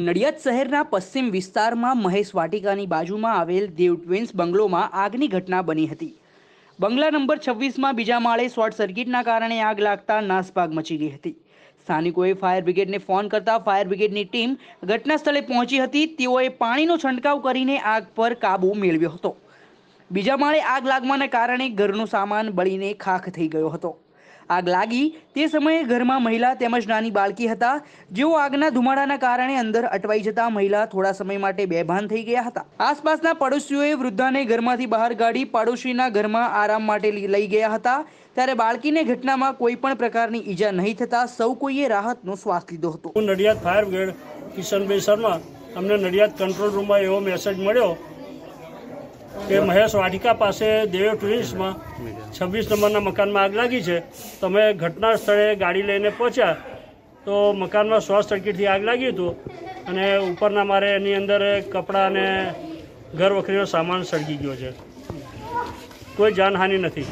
નડિયાદ શહેરના પશ્ચિમ વિસ્તારમાં મહેશ વાટિકાની બાજુમાં આવેલ દેવ ટ્વિન્સ બંગલોમાં આગની ઘટના બની હતી બંગલા નંબર છવ્વીસમાં બીજા માળે શોર્ટ સર્કિટના કારણે આગ લાગતા નાસભાગ મચી ગઈ હતી સ્થાનિકોએ ફાયર બ્રિગેડને ફોન કરતા ફાયર બ્રિગેડની ટીમ ઘટનાસ્થળે પહોંચી હતી તેઓએ પાણીનો છંટકાવ કરીને આગ પર કાબૂ મેળવ્યો હતો બીજા માળે આગ લાગવાને કારણે ઘરનો સામાન બળીને ખાખ થઈ ગયો હતો આગ લાગી તે સમયે ઘરમાં મહિલા તેમજ નાની બાળકી હતા જેઓ આગના ધુમાડાના કારણે અંદર અટવાઈ જતા મહિલા થોડા સમય માટે બેભાન થઈ ગયા હતા આસપાસના પડોશીઓએ વૃદ્ધાને ઘરમાંથી બહાર કાઢી પાડોશીના ઘરમાં આરામ માટે લઈ ગયા હતા ત્યારે બાળકીને ઘટનામાં કોઈ પણ પ્રકારની ઈજા નહીં થતા સૌ કોઈએ રાહતનો શ્વાસ લીધો હતો નડિયાદ ફાયર બ્રિગેડ કિશનભાઈ શર્મા અમને નડિયાદ કંટ્રોલ રૂમમાં એવો મેસેજ મળ્યો કે મહેશ વાડિકા પાસે દેવ ટુરિસ્ટમાં છવ્વીસ નંબરના મકાનમાં આગ લાગી છે તમે ઘટના સ્થળે ગાડી લઈને પહોંચ્યા તો મકાનમાં શોર્ટ સર્કિટથી આગ લાગી હતું અને ઉપરના મારે એની અંદર કપડાં અને ઘર વખરીનો સામાન સળગી ગયો છે કોઈ જાનહાનિ નથી